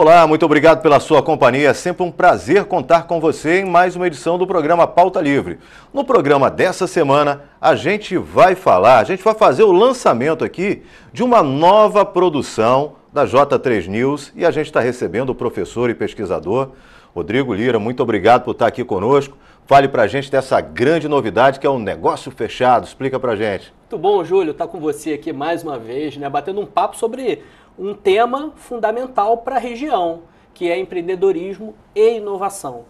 Olá, muito obrigado pela sua companhia. É sempre um prazer contar com você em mais uma edição do programa Pauta Livre. No programa dessa semana, a gente vai falar, a gente vai fazer o lançamento aqui de uma nova produção da J3 News e a gente está recebendo o professor e pesquisador Rodrigo Lira. Muito obrigado por estar aqui conosco. Fale para a gente dessa grande novidade que é o um negócio fechado. Explica para a gente. Muito bom, Júlio, estar tá com você aqui mais uma vez, né? Batendo um papo sobre um tema fundamental para a região, que é empreendedorismo e inovação.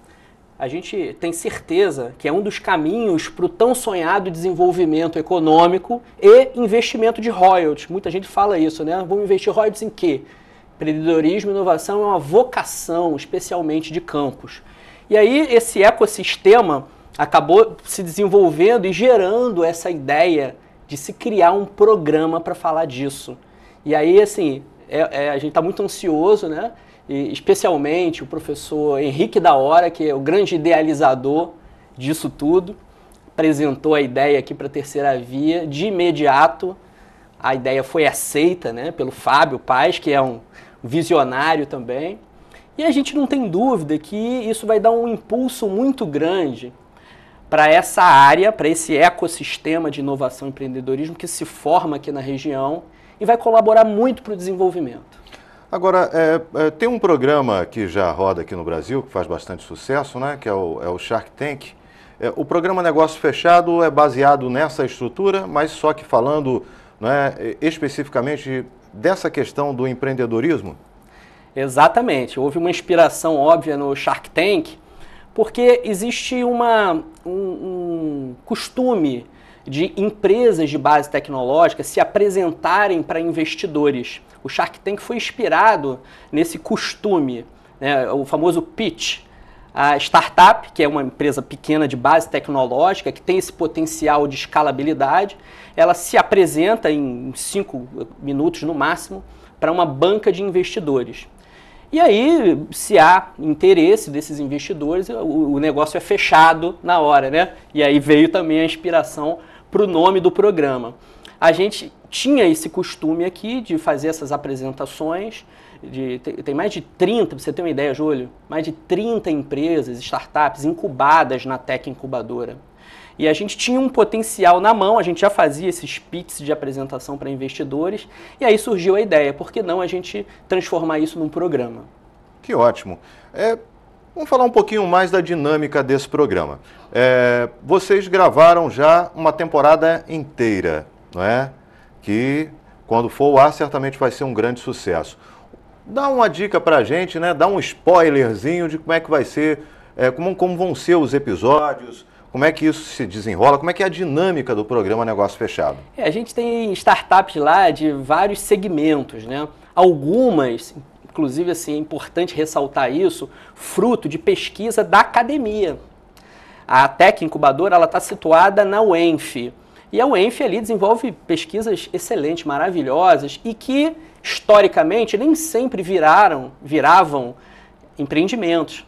A gente tem certeza que é um dos caminhos para o tão sonhado desenvolvimento econômico e investimento de royalties. Muita gente fala isso, né? Vamos investir royalties em quê? Empreendedorismo e inovação é uma vocação, especialmente de campos. E aí esse ecossistema acabou se desenvolvendo e gerando essa ideia de se criar um programa para falar disso. E aí, assim, é, é, a gente está muito ansioso, né? E especialmente o professor Henrique da Hora, que é o grande idealizador disso tudo, apresentou a ideia aqui para a terceira via. De imediato, a ideia foi aceita né, pelo Fábio Paz, que é um visionário também. E a gente não tem dúvida que isso vai dar um impulso muito grande para essa área, para esse ecossistema de inovação e empreendedorismo que se forma aqui na região e vai colaborar muito para o desenvolvimento. Agora, é, é, tem um programa que já roda aqui no Brasil, que faz bastante sucesso, né, que é o, é o Shark Tank. É, o programa Negócio Fechado é baseado nessa estrutura, mas só que falando né, especificamente dessa questão do empreendedorismo? Exatamente. Houve uma inspiração óbvia no Shark Tank, porque existe uma, um, um costume de empresas de base tecnológica se apresentarem para investidores. O Shark Tank foi inspirado nesse costume, né, o famoso pitch. A startup, que é uma empresa pequena de base tecnológica, que tem esse potencial de escalabilidade, ela se apresenta em cinco minutos no máximo para uma banca de investidores. E aí, se há interesse desses investidores, o, negócio é fechado na hora, né? E aí veio também a inspiração para o nome do programa. A gente tinha esse costume aqui de fazer essas apresentações. De, tem, mais de 30, você tem uma ideia, Júlio, mais de 30 empresas, startups incubadas na Tech Incubadora. E a gente tinha um potencial na mão, a gente já fazia esses pits de apresentação para investidores, e aí surgiu a ideia, por que não a gente transformar isso num programa? Que ótimo. É, Vamos falar um pouquinho mais da dinâmica desse programa. É, vocês gravaram já uma temporada inteira, não é? Que quando for ao ar certamente vai ser um grande sucesso. Dá uma dica para a gente, né? Dá um spoilerzinho de como é que vai ser, é, como, como vão ser os episódios, como é que isso se desenrola? Como é que é a dinâmica do programa Negócio Fechado? É, a gente tem startups lá de vários segmentos, né? Algumas inclusive assim, é importante ressaltar isso, fruto de pesquisa da academia. A Tech Incubadora ela está situada na UENF. E a UENF ali desenvolve pesquisas excelentes, maravilhosas e que historicamente nem sempre viraram, viravam empreendimentos.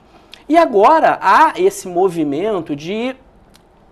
E agora há esse movimento de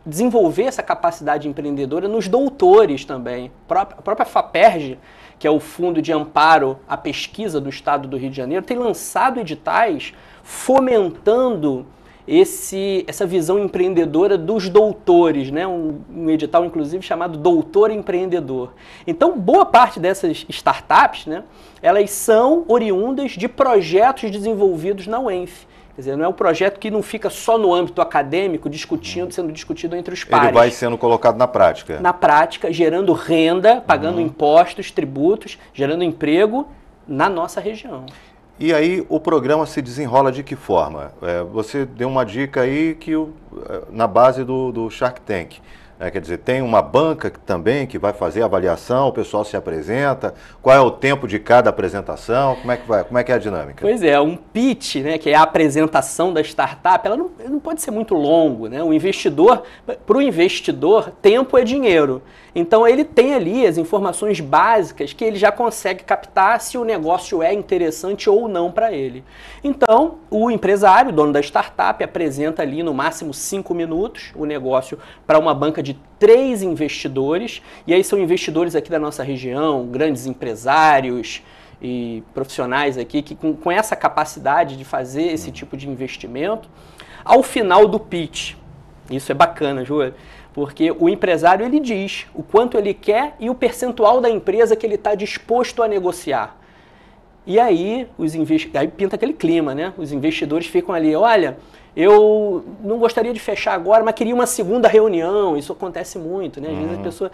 desenvolver essa capacidade empreendedora nos doutores também. A própria FAPERJ que é o Fundo de Amparo à Pesquisa do Estado do Rio de Janeiro, tem lançado editais fomentando esse, essa visão empreendedora dos doutores, né? Um, um, edital inclusive chamado Doutor Empreendedor. Então, boa parte dessas startups, né, elas são oriundas de projetos desenvolvidos na UENF. Quer dizer, não é um projeto que não fica só no âmbito acadêmico, discutindo, sendo discutido entre os pares. Ele vai sendo colocado na prática. Na prática, gerando renda, pagando uhum. impostos, tributos, gerando emprego na nossa região. E aí o programa se desenrola de que forma? É, você deu uma dica aí que o, é, na base do, do Shark Tank. É, quer dizer, tem uma banca também que vai fazer a avaliação, o pessoal se apresenta, qual é o tempo de cada apresentação, como é que, vai, como é, que é a dinâmica? Pois é, um pitch, né, que é a apresentação da startup, ela não, não pode ser muito longo. Né? O investidor, para o investidor, tempo é dinheiro. Então ele tem ali as informações básicas que ele já consegue captar se o negócio é interessante ou não para ele. Então o empresário, dono da startup, apresenta ali no máximo cinco minutos o negócio para uma banca de três investidores, e aí são investidores aqui da nossa região, grandes empresários e profissionais aqui que com, com essa capacidade de fazer esse uhum. tipo de investimento. Ao final do pitch, isso é bacana, Júlio porque o empresário ele diz o quanto ele quer e o percentual da empresa que ele está disposto a negociar. E aí os aí pinta aquele clima, né? Os investidores ficam ali, olha, eu não gostaria de fechar agora, mas queria uma segunda reunião. Isso acontece muito, né? Às uhum. vezes a uhum. pessoa,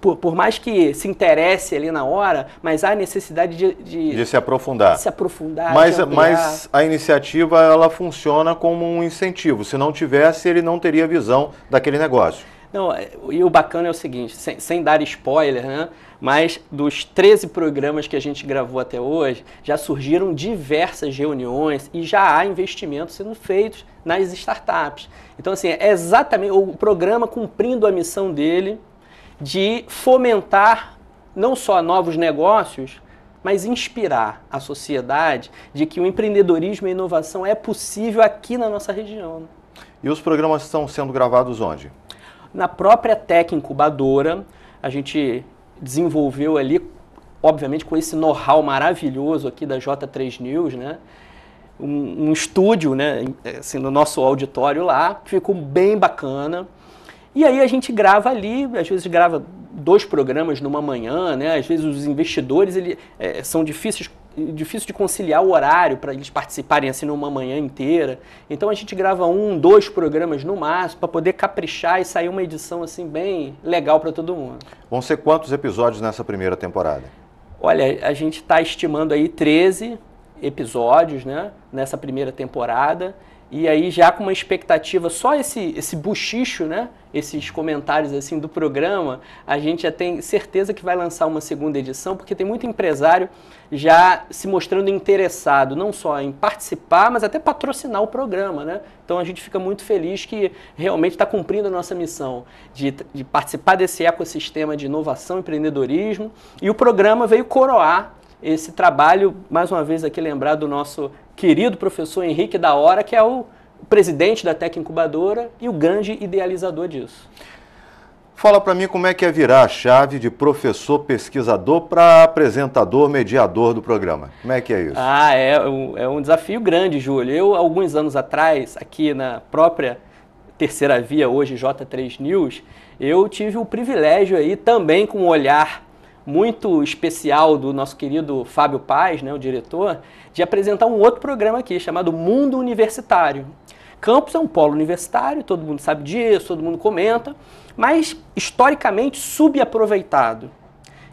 por, por, mais que se interesse ali na hora, mas há necessidade de, de, de se aprofundar. De se aprofundar. Mas, mas a iniciativa ela funciona como um incentivo. Se não tivesse, ele não teria visão daquele negócio. Não, é, e o bacana é o seguinte, sem, sem, dar spoiler, né? Mas dos 13 programas que a gente gravou até hoje, já surgiram diversas reuniões e já há investimentos sendo feitos nas startups. Então, assim, é exatamente o programa cumprindo a missão dele de fomentar não só novos negócios, mas inspirar a sociedade de que o empreendedorismo e a inovação é possível aqui na nossa região. Né? E os programas estão sendo gravados onde? Na própria tech incubadora, a gente desenvolveu ali, obviamente com esse know-how maravilhoso aqui da J3 News, né? Um, um, estúdio, né? Assim, no nosso auditório lá, ficou bem bacana. E aí a gente grava ali, às vezes grava dois programas numa manhã, né? Às vezes os investidores ele, é, são difíceis difícil de conciliar o horário para eles participarem assim numa manhã inteira. Então a gente grava um, dois programas no máximo para poder caprichar e sair uma edição assim bem legal para todo mundo. Vão ser quantos episódios nessa primeira temporada? Olha, a gente está estimando aí 13 episódios, né, nessa primeira temporada e aí já com uma expectativa, só esse, esse buchicho, né? esses comentários assim do programa, a gente já tem certeza que vai lançar uma segunda edição, porque tem muito empresário já se mostrando interessado, não só em participar, mas até patrocinar o programa. Né? Então a gente fica muito feliz que realmente está cumprindo a nossa missão de, de participar desse ecossistema de inovação, empreendedorismo, e o programa veio coroar esse trabalho, mais uma vez aqui lembrar do nosso querido professor Henrique da Hora, que é o presidente da Tec Incubadora e o grande idealizador disso. Fala para mim como é que é virar a chave de professor pesquisador para apresentador, mediador do programa. Como é que é isso? Ah, é um, é um desafio grande, Júlio. Eu, alguns anos atrás, aqui na própria Terceira Via, hoje J3 News, eu tive o privilégio aí também com o olhar muito especial do nosso querido Fábio Paz, né, o diretor, de apresentar um outro programa aqui chamado Mundo Universitário. Campos é um polo universitário, todo mundo sabe disso, todo mundo comenta, mas historicamente subaproveitado.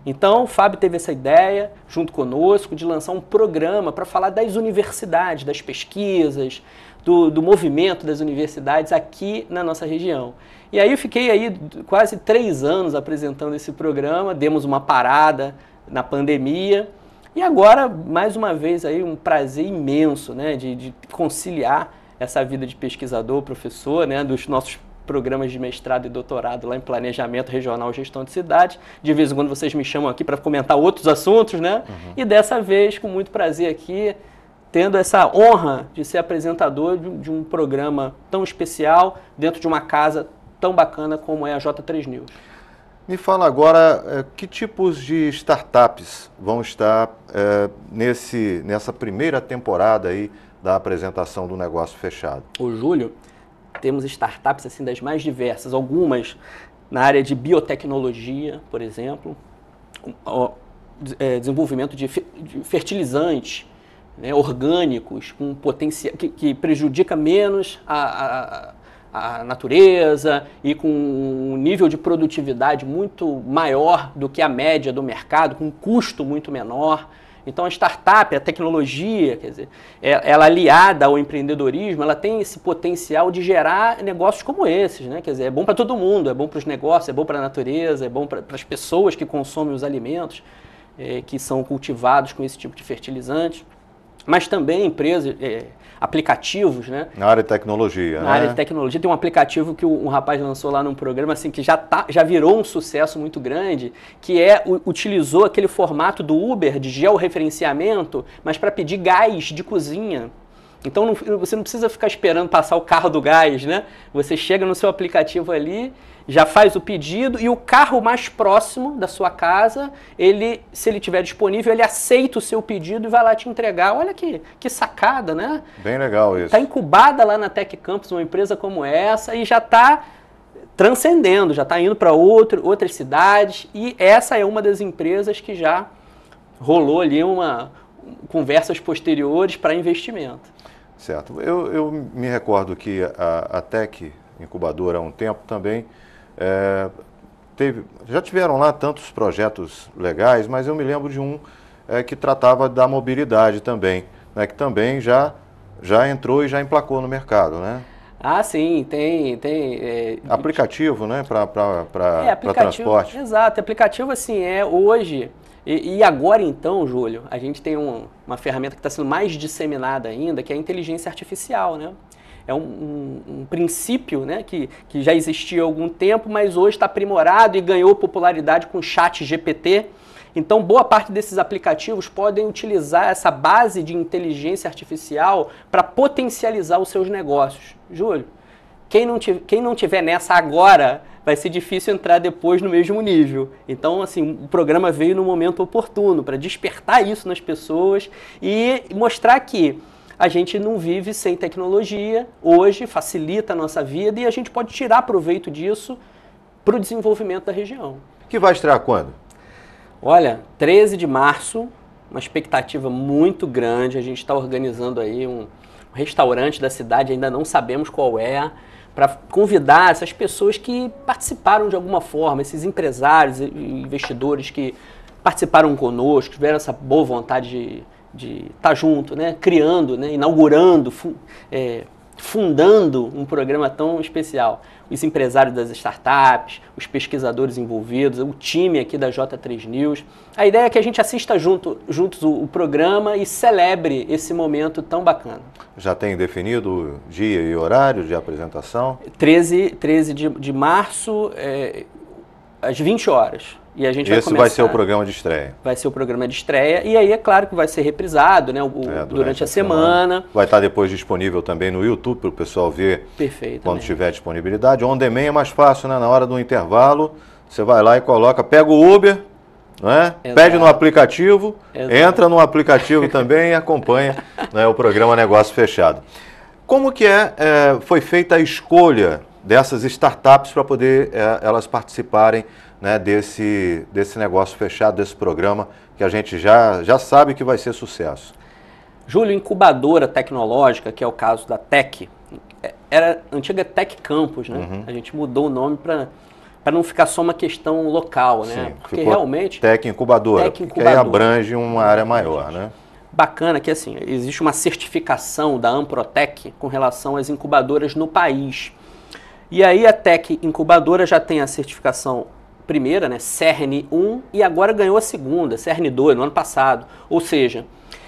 Então, o Fábio teve essa ideia, junto conosco, de lançar um programa para falar das universidades, das pesquisas, do, do movimento das universidades aqui na nossa região. E aí eu fiquei aí quase três anos apresentando esse programa, demos uma parada na pandemia. E agora, mais uma vez, aí um prazer imenso né, de, de conciliar essa vida de pesquisador, professor, né, dos nossos programas de mestrado e doutorado lá em planejamento regional e gestão de cidades. De vez em quando vocês me chamam aqui para comentar outros assuntos, né? Uhum. E dessa vez, com muito prazer aqui, tendo essa honra de ser apresentador de, de um programa tão especial dentro de uma casa tão bacana como é a J3 News. Me fala agora eh, que tipos de startups vão estar é, nesse, nessa primeira temporada aí da apresentação do negócio fechado. O Júlio, temos startups assim das mais diversas, algumas na área de biotecnologia, por exemplo, eh, desenvolvimento de fertilizantes, né, orgânicos, com potencial que, que prejudica menos a, a, a, natureza e com um nível de produtividade muito maior do que a média do mercado, com um custo muito menor. Então a startup, a tecnologia, quer dizer, é, ela aliada ao empreendedorismo, ela tem esse potencial de gerar negócios como esses, né? Quer dizer, é bom para todo mundo, é bom para os negócios, é bom para a natureza, é bom para as pessoas que consomem os alimentos é, que são cultivados com esse tipo de fertilizante mas também empresas, é, aplicativos, né? Na área de tecnologia, Na né? área de tecnologia. Tem um aplicativo que um rapaz lançou lá num programa, assim, que já, tá, já virou um sucesso muito grande, que é, utilizou aquele formato do Uber de georreferenciamento, mas para pedir gás de cozinha. Então não, você não precisa ficar esperando passar o carro do gás, né? Você chega no seu aplicativo ali já faz o pedido e o carro mais próximo da sua casa, ele, se ele tiver disponível, ele aceita o seu pedido e vai lá te entregar. Olha que, que sacada, né? Bem legal isso. Está incubada lá na Tech Campus uma empresa como essa e já está transcendendo, já está indo para outras cidades e essa é uma das empresas que já rolou ali uma conversas posteriores para investimento. Certo. Eu, eu me recordo que a, a Tech incubadora há um tempo também é, teve, já tiveram lá tantos projetos legais, mas eu me lembro de um é, que tratava da mobilidade também, né, que também já, já entrou e já emplacou no mercado, né? Ah, sim, tem. tem é, aplicativo, né? Para é, transporte. Exato, aplicativo assim é hoje. E, e agora então, Júlio, a gente tem um, uma ferramenta que está sendo mais disseminada ainda, que é a inteligência artificial, né? é um, um, um princípio né, que, que já existia há algum tempo, mas hoje está aprimorado e ganhou popularidade com o chat GPT. Então, boa parte desses aplicativos podem utilizar essa base de inteligência artificial para potencializar os seus negócios. Júlio, quem não, tiver, quem não tiver nessa agora vai ser difícil entrar depois no mesmo nível. Então, assim, o programa veio no momento oportuno para despertar isso nas pessoas e mostrar que a gente não vive sem tecnologia hoje, facilita a nossa vida e a gente pode tirar proveito disso para o desenvolvimento da região. Que vai estrear quando? Olha, 13 de março, uma expectativa muito grande. A gente está organizando aí um restaurante da cidade, ainda não sabemos qual é, para convidar essas pessoas que participaram de alguma forma, esses empresários e investidores que participaram conosco, tiveram essa boa vontade de de estar tá junto, né? criando, né? inaugurando, fu é, fundando um programa tão especial. Os empresários das startups, os pesquisadores envolvidos, o time aqui da J3 News. A ideia é que a gente assista junto, juntos o, o programa e celebre esse momento tão bacana. Já tem definido dia e horário de apresentação? 13, 13 de, de março, é, às 20 horas. E a gente Esse vai, começar, vai ser o programa de estreia. Vai ser o programa de estreia. E aí é claro que vai ser reprisado né, o, é, durante, durante, a semana. semana. Vai estar depois disponível também no YouTube para o pessoal ver Perfeito, quando né? tiver disponibilidade. On demand é mais fácil, né? Na hora do intervalo, você vai lá e coloca, pega o Uber, né? pede no aplicativo, Exato. entra no aplicativo também e acompanha né, o programa Negócio Fechado. Como que é, é foi feita a escolha dessas startups para poder é, elas participarem né, desse, desse negócio fechado, desse programa, que a gente já, já sabe que vai ser sucesso. Júlio, incubadora tecnológica, que é o caso da Tec, é, era antiga Tec Campus, né? Uhum. A gente mudou o nome para para não ficar só uma questão local, né? Sim, Porque realmente Tec incubadora, tech incubadora, que aí abrange uma área maior, né? Bacana que assim, existe uma certificação da Amprotec com relação às incubadoras no país. E aí a Tec incubadora já tem a certificação primeira, né, CERN 1, e agora ganhou a segunda, CERN 2, no ano passado. Ou seja,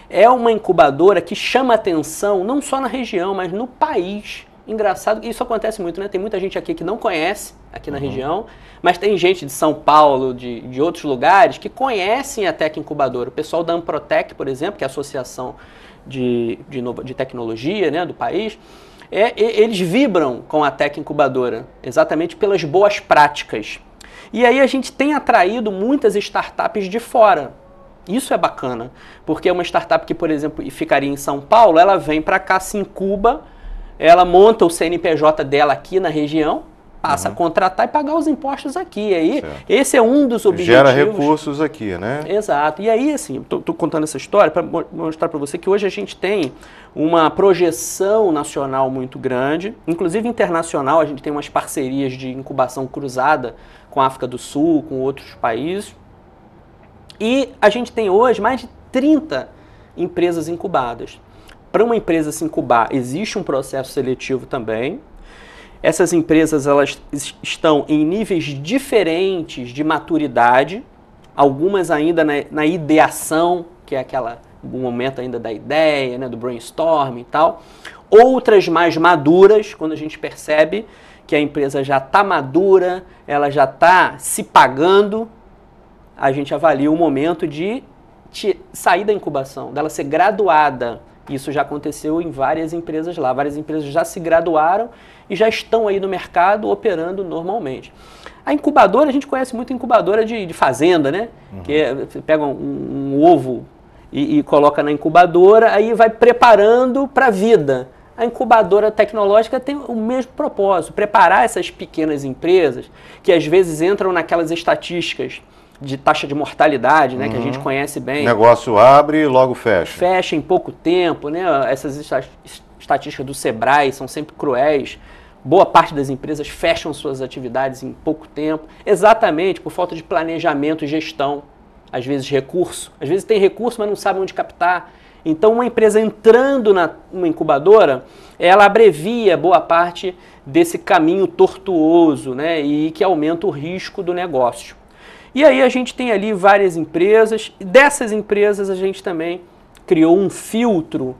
é uma incubadora que chama atenção não só na região, mas no país. Engraçado, isso acontece muito, né? Tem muita gente aqui que não conhece, aqui na uhum. região, mas tem gente de São Paulo, de, de outros lugares, que conhecem a Tec Incubadora. O pessoal da Amprotec, por exemplo, que é a associação de, de, de tecnologia né, do país, é, eles vibram com a Tec Incubadora, exatamente pelas boas práticas. E aí a gente tem atraído muitas startups de fora. Isso é bacana, porque uma startup que, por exemplo, ficaria em São Paulo, ela vem para cá, se incuba, ela monta o CNPJ dela aqui na região, passa uhum. a contratar e pagar os impostos aqui. E aí, certo. esse é um dos objetivos. Gera recursos aqui, né? Exato. E aí, assim, estou contando essa história para mostrar para você que hoje a gente tem uma projeção nacional muito grande, inclusive internacional, a gente tem umas parcerias de incubação cruzada com a África do Sul, com outros países. E a gente tem hoje mais de 30 empresas incubadas. Para uma empresa se incubar, existe um processo seletivo também, essas empresas elas estão em níveis diferentes de maturidade, algumas ainda na, na ideação, que é aquela um momento ainda da ideia, né, do brainstorm e tal. Outras mais maduras, quando a gente percebe que a empresa já está madura, ela já está se pagando, a gente avalia o momento de sair da incubação, dela ser graduada. Isso já aconteceu em várias empresas lá. Várias empresas já se graduaram e já estão aí no mercado operando normalmente. A incubadora, a gente conhece muito incubadora de, de fazenda, né? Uhum. Que é, você pega um, um ovo e, e, coloca na incubadora, aí vai preparando para a vida. A incubadora tecnológica tem o mesmo propósito, preparar essas pequenas empresas que às vezes entram naquelas estatísticas de taxa de mortalidade, né, uhum. que a gente uhum. conhece bem. O negócio abre e logo fecha. Fecha em pouco tempo, né? Essas estatísticas do Sebrae são sempre cruéis. Boa parte das empresas fecham suas atividades em pouco tempo, exatamente por falta de planejamento e gestão. Às vezes recurso, às vezes tem recurso, mas não sabe onde captar. Então, uma empresa entrando na uma incubadora, ela abrevia boa parte desse caminho tortuoso, né? E que aumenta o risco do negócio. E aí a gente tem ali várias empresas, dessas empresas a gente também criou um filtro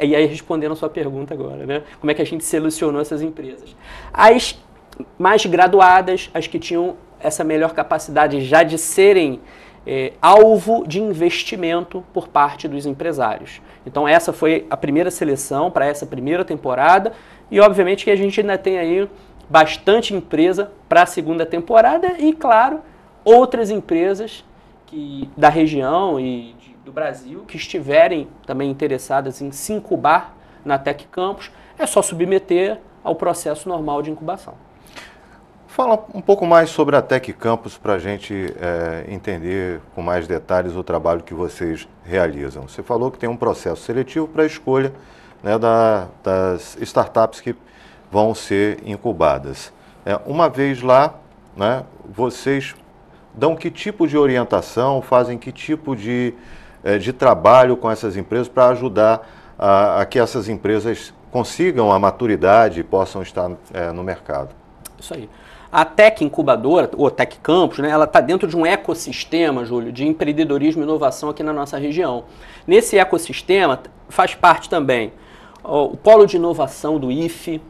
e aí respondendo a sua pergunta agora, né? Como é que a gente selecionou essas empresas? As mais graduadas, as que tinham essa melhor capacidade já de serem é, alvo de investimento por parte dos empresários. Então essa foi a primeira seleção para essa primeira temporada e obviamente que a gente ainda tem aí bastante empresa para a segunda temporada e claro outras empresas que da região e do Brasil que estiverem também interessadas em se incubar na Tec Campus, é só submeter ao processo normal de incubação. Fala um pouco mais sobre a Tec Campus para a gente é, entender com mais detalhes o trabalho que vocês realizam. Você falou que tem um processo seletivo para a escolha né, da, das startups que vão ser incubadas. É, uma vez lá, né, vocês dão que tipo de orientação, fazem que tipo de eh, de trabalho com essas empresas para ajudar a, a, que essas empresas consigam a maturidade e possam estar eh, no mercado. Isso aí. A Tec Incubadora, ou Tec Campus, né, ela está dentro de um ecossistema, Júlio, de empreendedorismo e inovação aqui na nossa região. Nesse ecossistema faz parte também ó, o Polo de Inovação do IFE,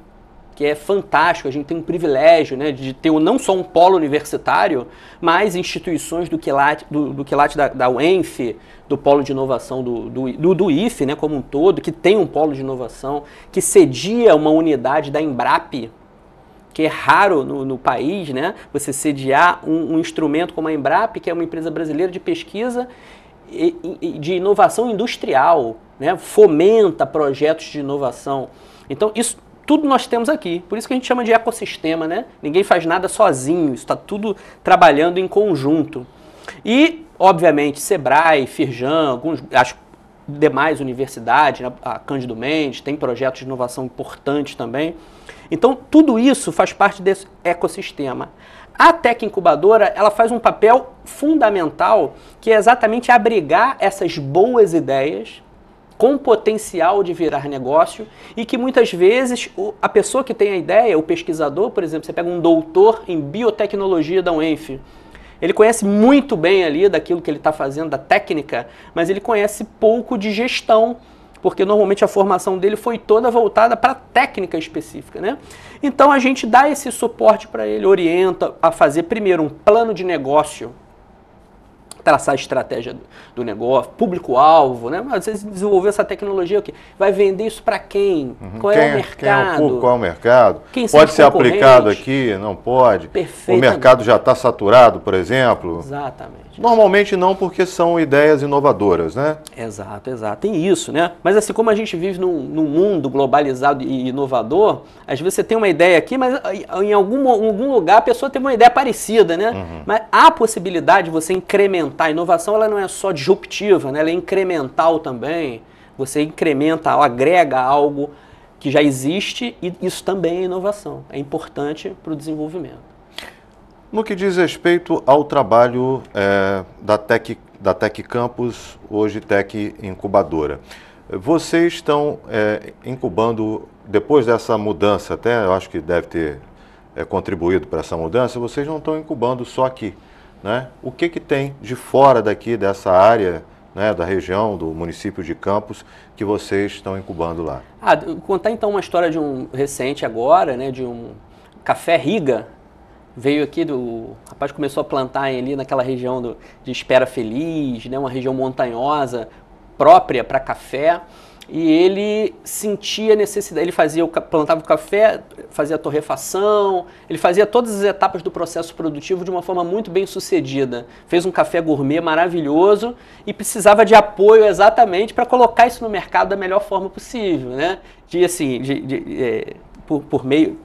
que é fantástico. A gente tem um privilégio né, de ter não só um polo universitário, mas instituições do quilate, do, do quilate da, da UENF, do polo de inovação do, do, do, do IFE né, como um todo, que tem um polo de inovação, que cedia uma unidade da Embrap, que é raro no, no país, né? Você sediar um, um, instrumento como a Embrap, que é uma empresa brasileira de pesquisa e, e de inovação industrial, né? Fomenta projetos de inovação. Então isso tudo nós temos aqui. Por isso que a gente chama de ecossistema, né? Ninguém faz nada sozinho, está tudo trabalhando em conjunto. E, obviamente, Sebrae, Firjan, alguns, acho demais universidades, né? a Cândido Mendes, tem projetos de inovação importantes também. Então, tudo isso faz parte desse ecossistema. A Tec Incubadora, ela faz um papel fundamental, que é exatamente abrigar essas boas ideias com potencial de virar negócio e que muitas vezes a pessoa que tem a ideia, o pesquisador, por exemplo, você pega um doutor em biotecnologia da UENF, ele conhece muito bem ali daquilo que ele está fazendo, da técnica, mas ele conhece pouco de gestão, porque normalmente a formação dele foi toda voltada para técnica específica, né? Então a gente dá esse suporte para ele, orienta a fazer primeiro um plano de negócio, traçar a estratégia do negócio, público-alvo, né? Mas você desenvolveu essa tecnologia aqui. Vai vender isso para quem? Uhum. Qual é quem, é o mercado? Quem é o público, qual é o mercado? Quem pode ser aplicado aqui? Não pode? Perfeito. O mercado já está saturado, por exemplo? Exatamente. Normalmente não, porque são ideias inovadoras, né? Exato, exato. Tem isso, né? Mas assim, como a gente vive num, num mundo globalizado e inovador, às vezes você tem uma ideia aqui, mas ah, ah, em algum, algum lugar a pessoa teve uma ideia parecida, né? Uhum. Mas há possibilidade de você incrementar incrementar. A inovação ela não é só disruptiva, né? ela é incremental também. Você incrementa, agrega algo que já existe e isso também é inovação. É importante para o desenvolvimento. No que diz respeito ao trabalho é, da, Tec, da Tec Campus, hoje Tec Incubadora, vocês estão é, incubando, depois dessa mudança, até eu acho que deve ter é, contribuído para essa mudança, vocês não estão incubando só aqui né, o que, que tem de fora daqui dessa área né, da região, do município de Campos, que vocês estão incubando lá. Ah, contar então uma história de um recente agora, né, de um café Riga, veio aqui do. O rapaz começou a plantar ali naquela região do, de Espera Feliz, né, uma região montanhosa própria para café e ele sentia necessidade, ele fazia, plantava o café, fazia a torrefação, ele fazia todas as etapas do processo produtivo de uma forma muito bem sucedida. Fez um café gourmet maravilhoso e precisava de apoio exatamente para colocar isso no mercado da melhor forma possível, né? De assim, de, de, é, por, por meio,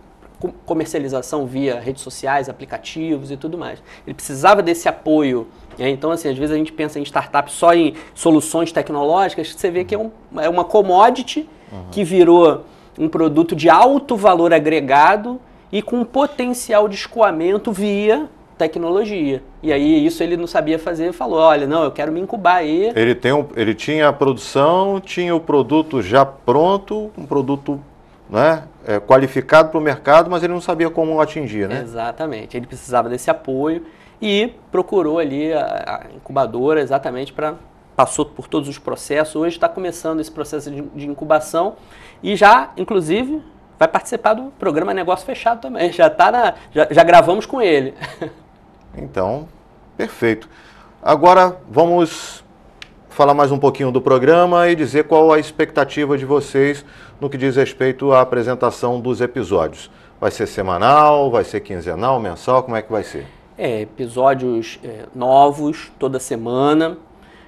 comercialização via redes sociais, aplicativos e tudo mais. Ele precisava desse apoio. Né? Então, assim, às vezes a gente pensa em startup só em soluções tecnológicas, você vê que é, um, é uma commodity uhum. que virou um produto de alto valor agregado e com potencial de escoamento via tecnologia. E aí isso ele não sabia fazer, falou: "Olha, não, eu quero me incubar aí". Ele tem um, ele tinha a produção, tinha o produto já pronto, um produto, né? é, qualificado para o mercado, mas ele não sabia como atingir, né? Exatamente. Ele precisava desse apoio e procurou ali a, a incubadora exatamente para passou por todos os processos. Hoje está começando esse processo de, de, incubação e já, inclusive, vai participar do programa Negócio Fechado também. Já tá na, já, já gravamos com ele. Então, perfeito. Agora vamos falar mais um pouquinho do programa e dizer qual a expectativa de vocês no que diz respeito à apresentação dos episódios. Vai ser semanal, vai ser quinzenal, mensal, como é que vai ser? É, episódios é, novos toda semana,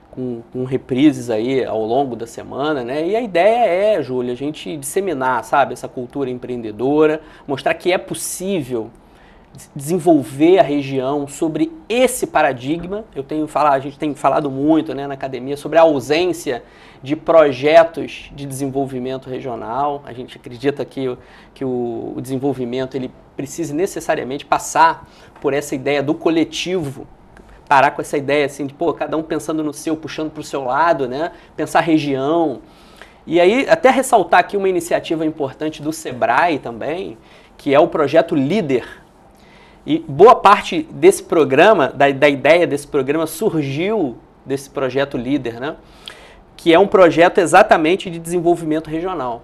com, com, reprises aí ao longo da semana, né? E a ideia é, Júlia, a gente disseminar, sabe, essa cultura empreendedora, mostrar que é possível desenvolver a região sobre esse paradigma. Eu tenho falado, a gente tem falado muito né, na academia sobre a ausência de projetos de desenvolvimento regional. A gente acredita que, que o, o desenvolvimento ele precisa necessariamente passar por essa ideia do coletivo, parar com essa ideia assim de pô, cada um pensando no seu, puxando para o seu lado, né? Pensar região. E aí até ressaltar aqui uma iniciativa importante do Sebrae também, que é o projeto Líder, e boa parte desse programa, da, da ideia desse programa, surgiu desse projeto Líder, né? que é um projeto exatamente de desenvolvimento regional.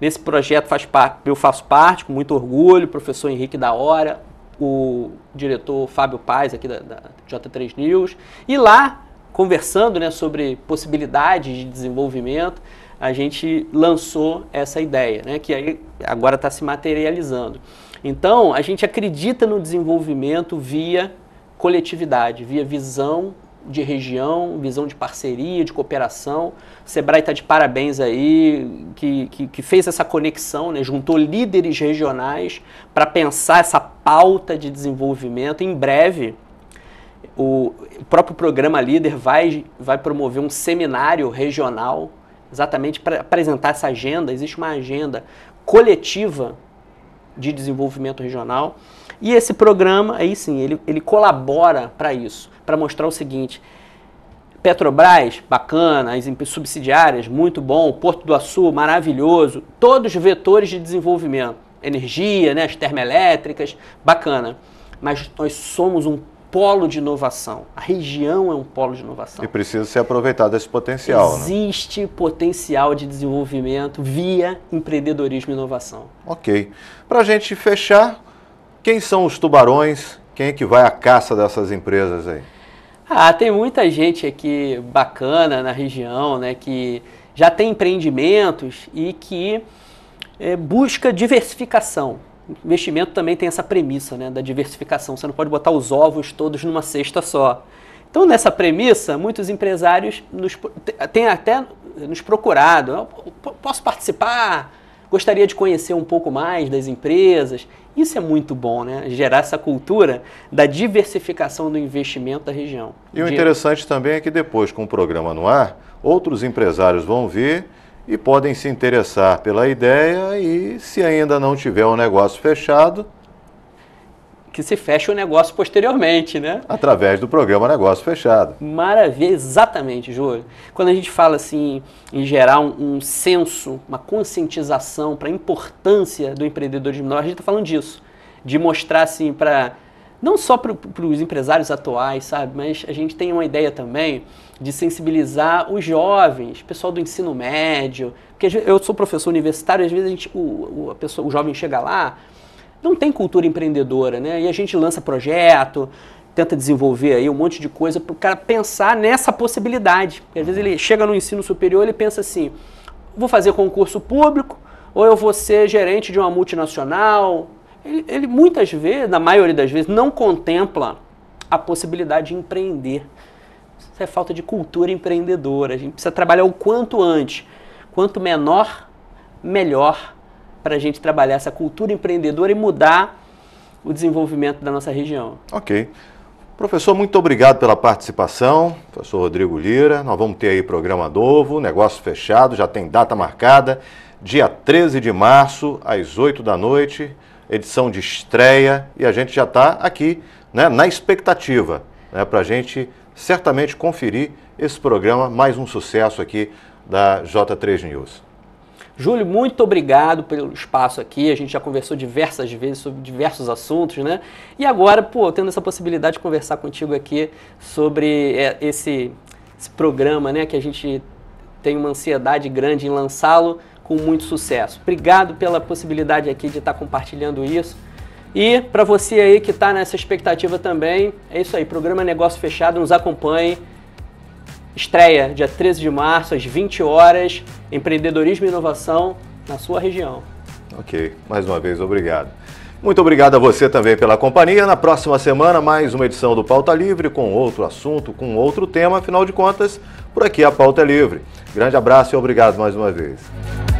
Nesse projeto faz parte, eu faço parte, com muito orgulho, o professor Henrique da Hora, o diretor Fábio Paes, aqui da, da J3 News, e lá, conversando né, sobre possibilidades de desenvolvimento, a gente lançou essa ideia, né, que aí agora está se materializando. Então, a gente acredita no desenvolvimento via coletividade, via visão de região, visão de parceria, de cooperação. O Sebrae está de parabéns aí, que, que, que, fez essa conexão, né? juntou líderes regionais para pensar essa pauta de desenvolvimento. Em breve, o próprio programa Líder vai, vai promover um seminário regional exatamente para apresentar essa agenda. Existe uma agenda coletiva de Desenvolvimento Regional. E esse programa, aí sim, ele, ele colabora para isso, para mostrar o seguinte: Petrobras, bacana, as subsidiárias, muito bom, Porto do Açu, maravilhoso, todos vetores de desenvolvimento, energia, né, as termoelétricas, bacana. Mas nós somos um polo de inovação. A região é um polo de inovação. E precisa ser aproveitado esse potencial. Né? Existe né? potencial de desenvolvimento via empreendedorismo e inovação. Ok. Para a gente fechar, quem são os tubarões? Quem é que vai à caça dessas empresas aí? Ah, tem muita gente aqui bacana na região, né, que já tem empreendimentos e que é, busca diversificação investimento também tem essa premissa né, da diversificação. Você não pode botar os ovos todos numa cesta só. Então, nessa premissa, muitos empresários nos, têm até nos procurado. Posso participar? Gostaria de conhecer um pouco mais das empresas. Isso é muito bom, né? Gerar essa cultura da diversificação do investimento da região. E o interessante também é que depois, com o programa no ar, outros empresários vão vir e podem se interessar pela ideia e, se ainda não tiver um negócio fechado, que se feche o negócio posteriormente, né? Através do programa Negócio Fechado. Maravilha, exatamente, Júlio. Quando a gente fala assim, em gerar um, um senso, uma conscientização para a importância do empreendedorismo, a gente está falando disso, de mostrar assim para não só para os empresários atuais, sabe, mas a gente tem uma ideia também de sensibilizar os jovens, pessoal do ensino médio, porque eu sou professor universitário, às vezes a gente, o, o, a pessoa, o jovem chega lá, não tem cultura empreendedora, né? E a gente lança projeto, tenta desenvolver aí um monte de coisa para o cara pensar nessa possibilidade. Porque às vezes ele chega no ensino superior, ele pensa assim: vou fazer concurso público, ou eu vou ser gerente de uma multinacional, ele, ele muitas vezes, na maioria das vezes, não contempla a possibilidade de empreender. Isso é falta de cultura empreendedora. A gente precisa trabalhar o quanto antes. Quanto menor, melhor para a gente trabalhar essa cultura empreendedora e mudar o desenvolvimento da nossa região. Ok. Professor, muito obrigado pela participação. Professor Rodrigo Lira, nós vamos ter aí programa novo, negócio fechado, já tem data marcada, dia 13 de março, às 8 da noite edição de estreia, e a gente já está aqui né, na expectativa né, para a gente certamente conferir esse programa, mais um sucesso aqui da J3 News. Júlio, muito obrigado pelo espaço aqui. A gente já conversou diversas vezes sobre diversos assuntos, né? E agora, pô, tendo essa possibilidade de conversar contigo aqui sobre é, esse, esse programa, né? Que a gente tem uma ansiedade grande em lançá-lo com muito sucesso. Obrigado pela possibilidade aqui de estar tá compartilhando isso. E para você aí que está nessa expectativa também, é isso aí, programa Negócio Fechado, nos acompanhe. Estreia dia 13 de março, às 20 horas, empreendedorismo e inovação na sua região. Ok, mais uma vez, obrigado. Muito obrigado a você também pela companhia. Na próxima semana, mais uma edição do Pauta Livre com outro assunto, com outro tema. Afinal de contas, por aqui a pauta é livre. Grande abraço e obrigado mais uma vez.